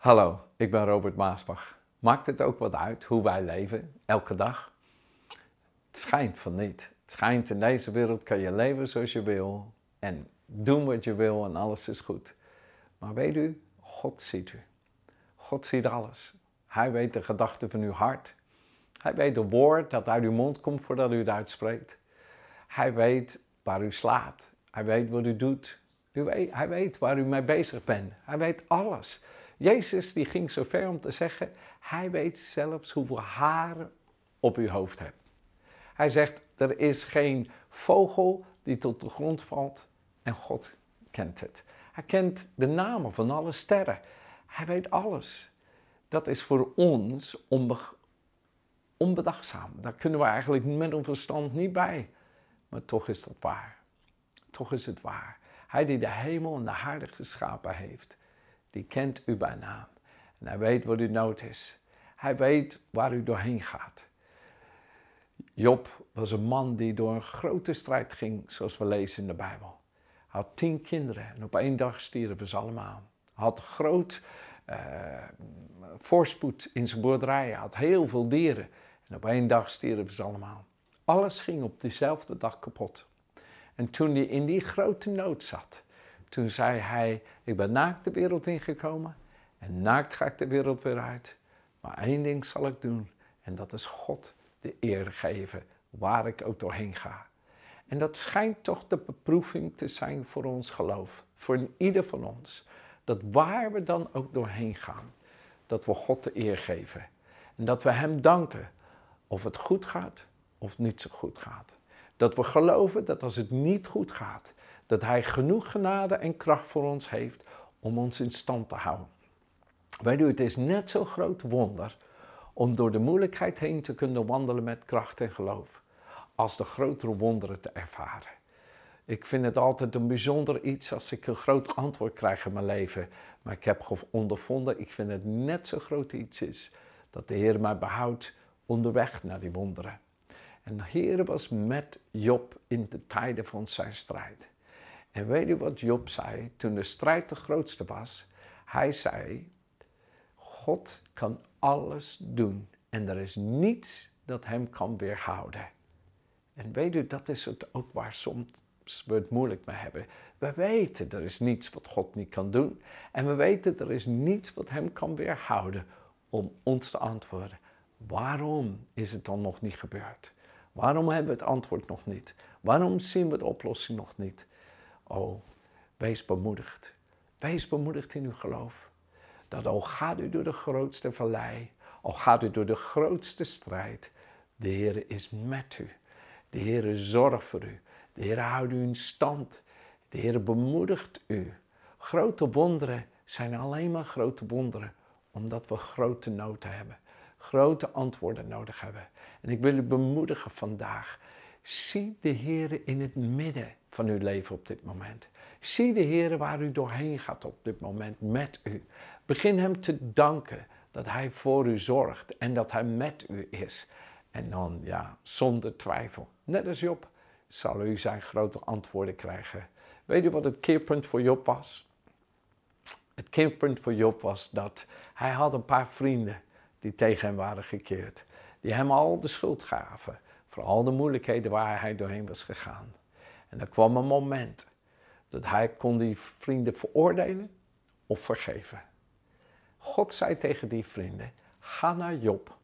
Hallo, ik ben Robert Maasbach. Maakt het ook wat uit hoe wij leven, elke dag? Het schijnt van niet. Het schijnt in deze wereld kan je leven zoals je wil en doen wat je wil en alles is goed. Maar weet u, God ziet u. God ziet alles. Hij weet de gedachten van uw hart. Hij weet de woord dat uit uw mond komt voordat u het uitspreekt. Hij weet waar u slaapt. Hij weet wat u doet. hij weet waar u mee bezig bent. Hij weet alles. Jezus die ging zo ver om te zeggen, hij weet zelfs hoeveel haren op uw hoofd hebt. Hij zegt, er is geen vogel die tot de grond valt en God kent het. Hij kent de namen van alle sterren. Hij weet alles. Dat is voor ons onbedachtzaam. Daar kunnen we eigenlijk met ons verstand niet bij. Maar toch is dat waar. Toch is het waar. Hij die de hemel en de aarde geschapen heeft, die kent uw naam. En hij weet wat uw nood is. Hij weet waar u doorheen gaat. Job was een man die door een grote strijd ging, zoals we lezen in de Bijbel. Hij had tien kinderen en op één dag stierven ze allemaal. Hij had groot eh, voorspoed in zijn boerderij. Hij had heel veel dieren en op één dag stierven ze allemaal. Alles ging op diezelfde dag kapot. En toen hij in die grote nood zat, toen zei hij, ik ben naakt de wereld ingekomen en naakt ga ik de wereld weer uit. Maar één ding zal ik doen en dat is God de eer geven waar ik ook doorheen ga. En dat schijnt toch de beproeving te zijn voor ons geloof, voor ieder van ons. Dat waar we dan ook doorheen gaan, dat we God de eer geven. En dat we Hem danken of het goed gaat of niet zo goed gaat. Dat we geloven dat als het niet goed gaat, dat Hij genoeg genade en kracht voor ons heeft om ons in stand te houden. Weet u, het is net zo'n groot wonder om door de moeilijkheid heen te kunnen wandelen met kracht en geloof, als de grotere wonderen te ervaren. Ik vind het altijd een bijzonder iets als ik een groot antwoord krijg in mijn leven. Maar ik heb ondervonden, ik vind het net zo groot iets is dat de Heer mij behoudt onderweg naar die wonderen. En de Heer was met Job in de tijden van zijn strijd. En weet u wat Job zei toen de strijd de grootste was? Hij zei: God kan alles doen en er is niets dat hem kan weerhouden. En weet u, dat is het ook waar soms we het moeilijk mee hebben. We weten er is niets wat God niet kan doen en we weten er is niets wat hem kan weerhouden om ons te antwoorden. Waarom is het dan nog niet gebeurd? Waarom hebben we het antwoord nog niet? Waarom zien we de oplossing nog niet? O, wees bemoedigd. Wees bemoedigd in uw geloof. Dat al gaat u door de grootste vallei, al gaat u door de grootste strijd, de Heer is met u. De Heer zorgt voor u. De Heer houdt u in stand. De Heer bemoedigt u. Grote wonderen zijn alleen maar grote wonderen omdat we grote nood hebben, grote antwoorden nodig hebben. En ik wil u bemoedigen vandaag Zie de Heer in het midden van uw leven op dit moment. Zie de Heer waar u doorheen gaat op dit moment met u. Begin Hem te danken dat Hij voor u zorgt en dat Hij met u is. En dan, ja, zonder twijfel, net als Job, zal u zijn grote antwoorden krijgen. Weet u wat het keerpunt voor Job was? Het keerpunt voor Job was dat hij had een paar vrienden die tegen hem waren gekeerd. Die hem al de schuld gaven voor al de moeilijkheden waar hij doorheen was gegaan. En er kwam een moment dat hij kon die vrienden veroordelen of vergeven. God zei tegen die vrienden, ga naar Job.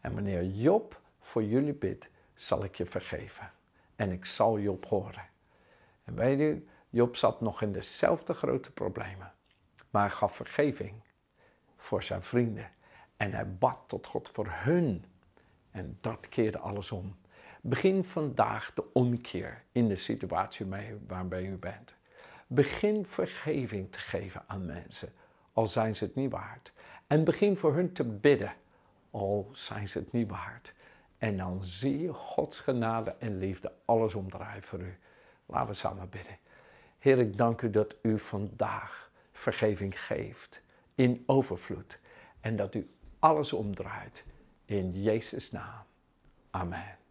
En wanneer Job voor jullie bidt, zal ik je vergeven. En ik zal Job horen. En weet u, Job zat nog in dezelfde grote problemen. Maar hij gaf vergeving voor zijn vrienden. En hij bad tot God voor hun. En dat keerde alles om. Begin vandaag de omkeer in de situatie waarbij u bent. Begin vergeving te geven aan mensen, al zijn ze het niet waard. En begin voor hun te bidden, al zijn ze het niet waard. En dan zie je Gods genade en liefde alles omdraaien voor u. Laten we samen bidden. Heer, ik dank u dat u vandaag vergeving geeft in overvloed. En dat u alles omdraait in Jezus' naam. Amen.